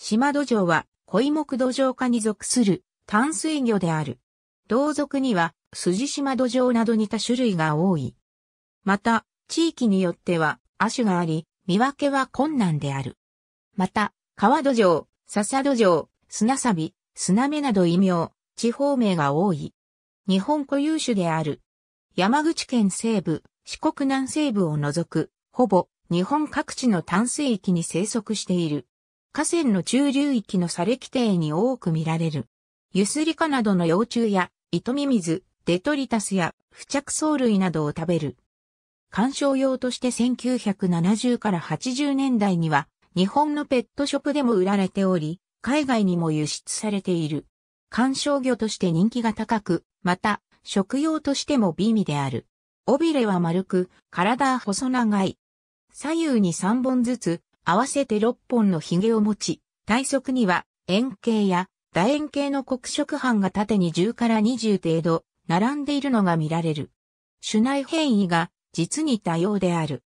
島土壌は、恋木土壌化に属する淡水魚である。同族には、筋島土壌など似た種類が多い。また、地域によっては、亜種があり、見分けは困難である。また、川土壌、笹土壌、砂サビ、砂目など異名、地方名が多い。日本固有種である。山口県西部、四国南西部を除く、ほぼ日本各地の淡水域に生息している。河川の中流域の砂礫底に多く見られる。ユスリカなどの幼虫や、糸ミミズ、デトリタスや付着藻類などを食べる。観賞用として1970から80年代には日本のペットショップでも売られており、海外にも輸出されている。観賞魚として人気が高く、また食用としても美味である。尾びれは丸く、体は細長い。左右に3本ずつ合わせて6本の髭を持ち、体側には円形や楕円形の黒色斑が縦に10から20程度並んでいるのが見られる。種内変異が実に多様である。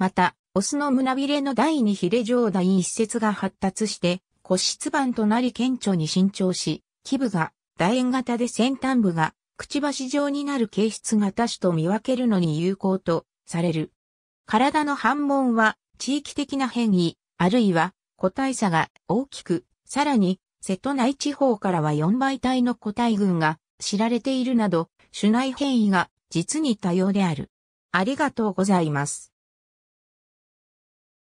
また、オスの胸びれの第二ヒレ上第一節が発達して、骨質板となり顕著に伸長し、基部が楕円型で先端部がくちばし状になる形質型種と見分けるのに有効とされる。体の反問は地域的な変異、あるいは個体差が大きく、さらに、瀬戸内地方からは4倍体の個体群が知られているなど、種内変異が実に多様である。ありがとうございます。